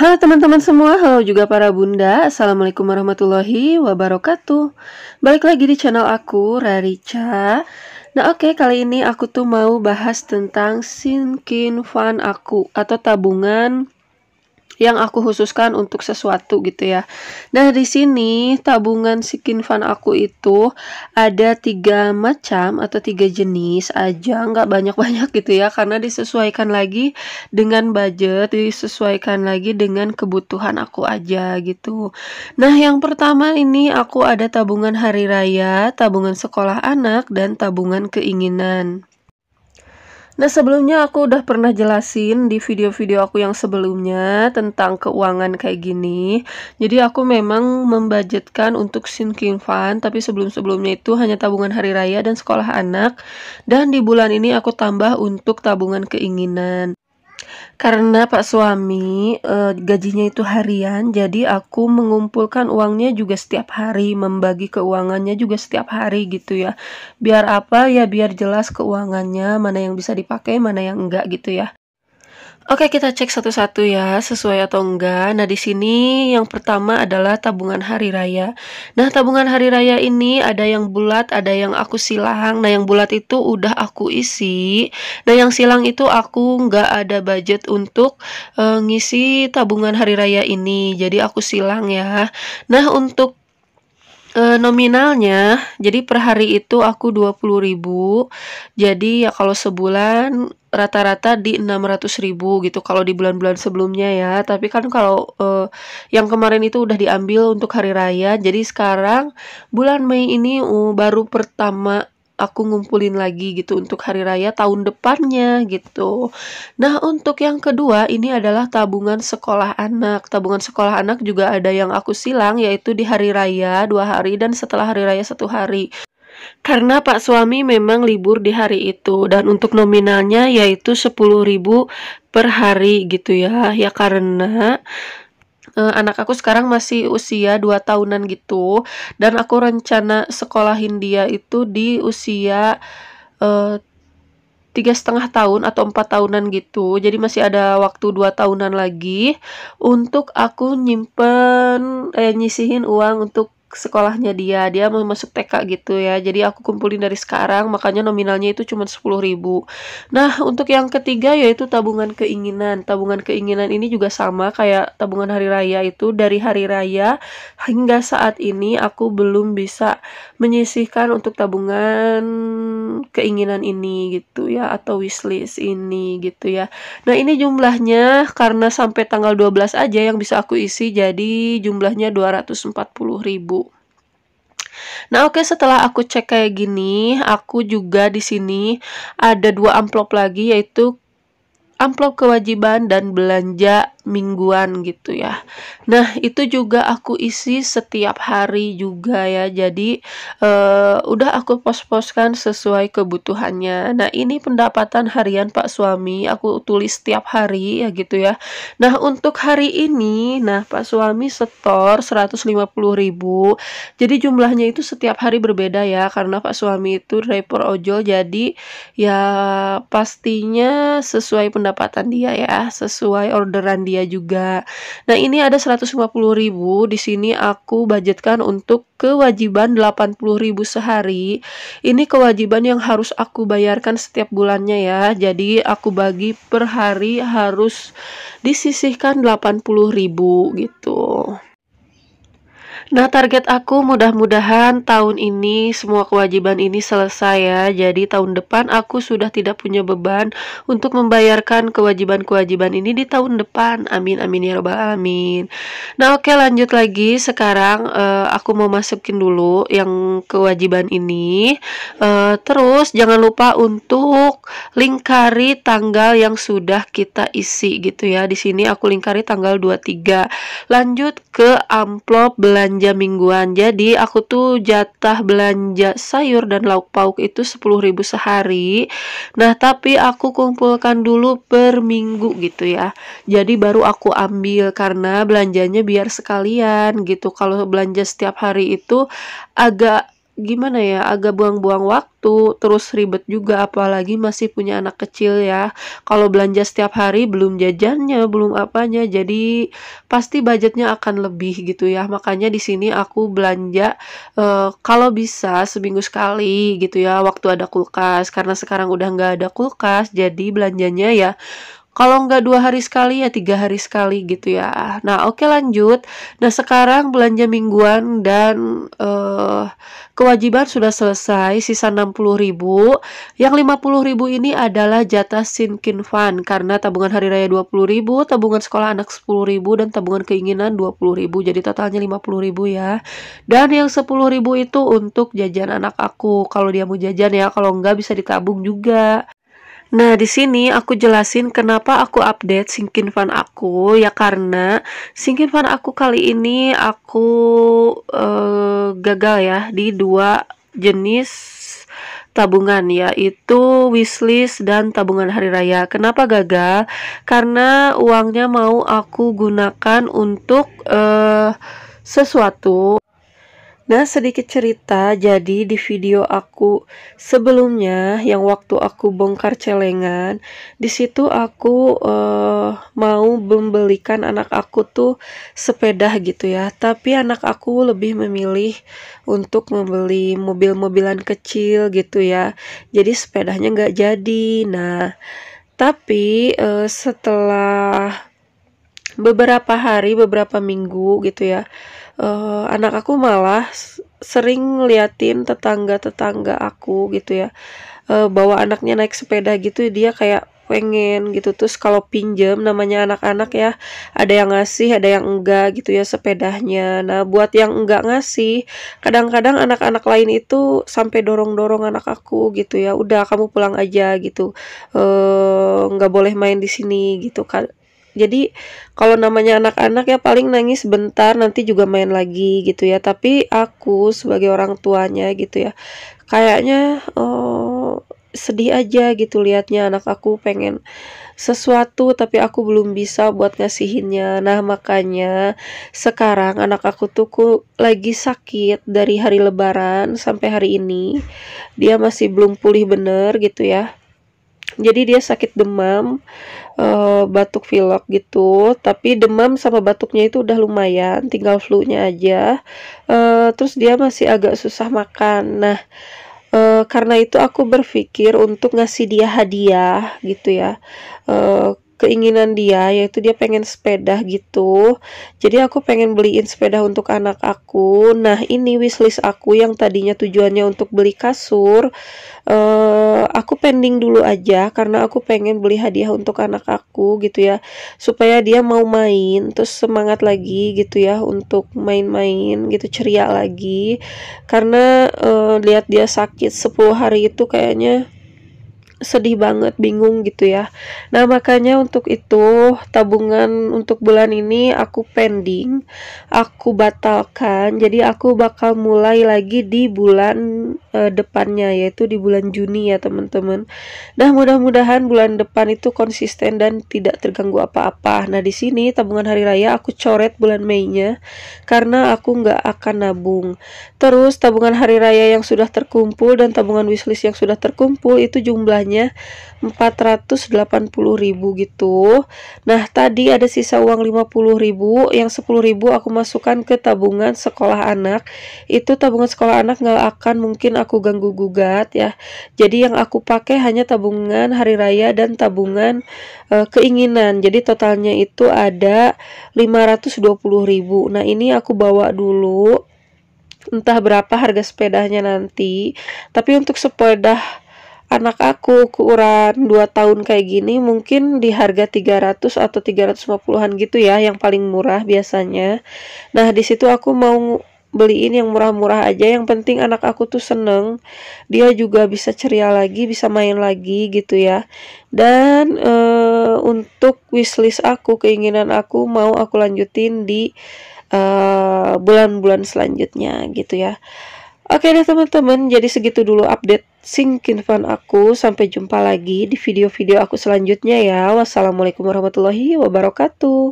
Halo teman-teman semua, halo juga para bunda Assalamualaikum warahmatullahi wabarakatuh Balik lagi di channel aku, Rarica Nah oke, okay, kali ini aku tuh mau bahas tentang sinkin fund aku Atau tabungan yang aku khususkan untuk sesuatu gitu ya. Nah, di sini tabungan Sikinfan aku itu ada tiga macam atau tiga jenis aja, nggak banyak-banyak gitu ya, karena disesuaikan lagi dengan budget, disesuaikan lagi dengan kebutuhan aku aja gitu. Nah, yang pertama ini aku ada tabungan hari raya, tabungan sekolah anak, dan tabungan keinginan. Nah, sebelumnya aku udah pernah jelasin di video-video aku yang sebelumnya tentang keuangan kayak gini. Jadi aku memang membudgetkan untuk sinking fund, tapi sebelum-sebelumnya itu hanya tabungan hari raya dan sekolah anak. Dan di bulan ini aku tambah untuk tabungan keinginan. Karena Pak suami eh, gajinya itu harian, jadi aku mengumpulkan uangnya juga setiap hari, membagi keuangannya juga setiap hari gitu ya. Biar apa, ya biar jelas keuangannya, mana yang bisa dipakai, mana yang enggak gitu ya. Oke, kita cek satu-satu ya, sesuai atau enggak. Nah, di sini yang pertama adalah tabungan hari raya. Nah, tabungan hari raya ini ada yang bulat, ada yang aku silang. Nah, yang bulat itu udah aku isi. Nah, yang silang itu aku nggak ada budget untuk uh, ngisi tabungan hari raya ini. Jadi, aku silang ya. Nah, untuk Eh, nominalnya, jadi per hari itu aku 20.000, jadi ya kalau sebulan rata-rata di 600.000 gitu kalau di bulan-bulan sebelumnya ya. Tapi kan kalau, eh, yang kemarin itu udah diambil untuk hari raya, jadi sekarang bulan Mei ini, uh baru pertama aku ngumpulin lagi gitu untuk hari raya tahun depannya gitu. Nah, untuk yang kedua ini adalah tabungan sekolah anak. Tabungan sekolah anak juga ada yang aku silang yaitu di hari raya dua hari dan setelah hari raya satu hari. Karena Pak Suami memang libur di hari itu dan untuk nominalnya yaitu 10.000 per hari gitu ya. Ya karena uh, anak aku sekarang masih usia 2 tahunan gitu dan aku rencana sekolahin dia itu di usia eh, tiga setengah tahun atau empat tahunan gitu jadi masih ada waktu dua tahunan lagi untuk aku nyimpen eh nyisihin uang untuk sekolahnya dia dia mau masuk TK gitu ya jadi aku kumpulin dari sekarang makanya nominalnya itu cuma ribu nah untuk yang ketiga yaitu tabungan keinginan tabungan keinginan ini juga sama kayak tabungan hari raya itu dari hari raya hingga saat ini aku belum bisa menyisihkan untuk tabungan keinginan ini gitu ya atau wishlist ini gitu ya nah ini jumlahnya karena sampai tanggal 12 aja yang bisa aku isi jadi jumlahnya ribu Nah, oke okay, setelah aku cek kayak gini, aku juga di sini ada dua amplop lagi yaitu amplop kewajiban dan belanja mingguan gitu ya. Nah, itu juga aku isi setiap hari juga ya. Jadi uh, udah aku pos-poskan sesuai kebutuhannya. Nah, ini pendapatan harian Pak suami aku tulis setiap hari ya gitu ya. Nah, untuk hari ini nah Pak suami setor 150.000. Jadi jumlahnya itu setiap hari berbeda ya karena Pak suami itu driver ojol jadi ya pastinya sesuai pendapatan dia ya, sesuai orderan dia juga. Nah, ini ada 150.000 di sini aku budgetkan untuk kewajiban 80.000 sehari. Ini kewajiban yang harus aku bayarkan setiap bulannya ya. Jadi aku bagi per hari harus disisihkan 80.000 gitu. Nah target aku mudah-mudahan tahun ini semua kewajiban ini selesai ya Jadi tahun depan aku sudah tidak punya beban untuk membayarkan kewajiban-kewajiban ini di tahun depan Amin amin ya robbal alamin Nah oke lanjut lagi sekarang uh, aku mau masukin dulu yang kewajiban ini uh, Terus jangan lupa untuk lingkari tanggal yang sudah kita isi gitu ya Di sini aku lingkari tanggal 23 Lanjut ke amplop belanja belanja mingguan. Jadi aku tuh jatah belanja sayur dan lauk pauk itu 10.000 sehari. Nah, tapi aku kumpulkan dulu per minggu gitu ya. Jadi baru aku ambil karena belanjanya biar sekalian gitu. Kalau belanja setiap hari itu agak gimana ya agak buang-buang waktu terus ribet juga apalagi masih punya anak kecil ya kalau belanja setiap hari belum jajannya belum apanya jadi pasti budgetnya akan lebih gitu ya makanya di sini aku belanja uh, kalau bisa seminggu sekali gitu ya waktu ada kulkas karena sekarang udah nggak ada kulkas jadi belanjanya ya kalau nggak dua hari sekali ya tiga hari sekali gitu ya. Nah oke lanjut. Nah sekarang belanja mingguan dan uh, kewajiban sudah selesai. Sisa 60 ribu. Yang 50 ribu ini adalah jatah sinkin fund karena tabungan hari raya 20 ribu, tabungan sekolah anak 10 ribu dan tabungan keinginan 20 ribu. Jadi totalnya 50 ribu ya. Dan yang 10 ribu itu untuk jajan anak aku. Kalau dia mau jajan ya, kalau nggak bisa ditabung juga. Nah, di sini aku jelasin kenapa aku update Sinkin Fan aku ya karena Sinkin Fan aku kali ini aku uh, gagal ya di dua jenis tabungan yaitu wishlist dan tabungan hari raya. Kenapa gagal? Karena uangnya mau aku gunakan untuk uh, sesuatu Nah, sedikit cerita, jadi di video aku sebelumnya yang waktu aku bongkar celengan, di situ aku uh, mau membelikan anak aku tuh sepeda gitu ya. Tapi anak aku lebih memilih untuk membeli mobil-mobilan kecil gitu ya. Jadi sepedanya nggak jadi. Nah, tapi uh, setelah beberapa hari, beberapa minggu gitu ya. Uh, anak aku malah sering liatin tetangga-tetangga aku gitu ya. Uh, bawa anaknya naik sepeda gitu dia kayak pengen gitu terus kalau pinjam namanya anak-anak ya ada yang ngasih ada yang enggak gitu ya sepedanya nah buat yang enggak ngasih kadang-kadang anak-anak lain itu sampai dorong-dorong anak aku gitu ya udah kamu pulang aja gitu eh nggak boleh main di sini gitu kan jadi kalau namanya anak-anak ya paling nangis sebentar nanti juga main lagi gitu ya. Tapi aku sebagai orang tuanya gitu ya. Kayaknya oh, sedih aja gitu liatnya anak aku pengen sesuatu tapi aku belum bisa buat ngasihinnya. Nah, makanya sekarang anak aku tuh ku lagi sakit dari hari lebaran sampai hari ini. Dia masih belum pulih bener gitu ya jadi dia sakit demam uh, batuk pilek gitu tapi demam sama batuknya itu udah lumayan tinggal flu-nya aja uh, terus dia masih agak susah makan nah uh, karena itu aku berpikir untuk ngasih dia hadiah gitu ya uh, keinginan dia yaitu dia pengen sepeda gitu jadi aku pengen beliin sepeda untuk anak aku nah ini wishlist aku yang tadinya tujuannya untuk beli kasur uh, aku pending dulu aja karena aku pengen beli hadiah untuk anak aku gitu ya supaya dia mau main terus semangat lagi gitu ya untuk main-main gitu ceria lagi karena uh, lihat dia sakit 10 hari itu kayaknya sedih banget, bingung gitu ya. Nah, makanya untuk itu tabungan untuk bulan ini aku pending, aku batalkan. Jadi aku bakal mulai lagi di bulan e, depannya yaitu di bulan Juni ya, teman-teman. Nah, mudah-mudahan bulan depan itu konsisten dan tidak terganggu apa-apa. Nah, di sini tabungan hari raya aku coret bulan Mei-nya karena aku nggak akan nabung. Terus tabungan hari raya yang sudah terkumpul dan tabungan wishlist yang sudah terkumpul itu jumlahnya harganya 480.000 gitu. Nah, tadi ada sisa uang 50.000, yang 10.000 aku masukkan ke tabungan sekolah anak. Itu tabungan sekolah anak nggak akan mungkin aku ganggu gugat ya. Jadi yang aku pakai hanya tabungan hari raya dan tabungan e, keinginan. Jadi totalnya itu ada 520.000. Nah, ini aku bawa dulu entah berapa harga sepedanya nanti. Tapi untuk sepeda anak aku ukuran 2 tahun kayak gini mungkin di harga 300 atau 350-an gitu ya yang paling murah biasanya. Nah, di situ aku mau beliin yang murah-murah aja yang penting anak aku tuh seneng dia juga bisa ceria lagi bisa main lagi gitu ya dan e, untuk wishlist aku keinginan aku mau aku lanjutin di eh, bulan-bulan e, bulan -bulan selanjutnya gitu ya Oke deh teman-teman, jadi segitu dulu update Singkin Fun aku. Sampai jumpa lagi di video-video aku selanjutnya ya. Wassalamualaikum warahmatullahi wabarakatuh.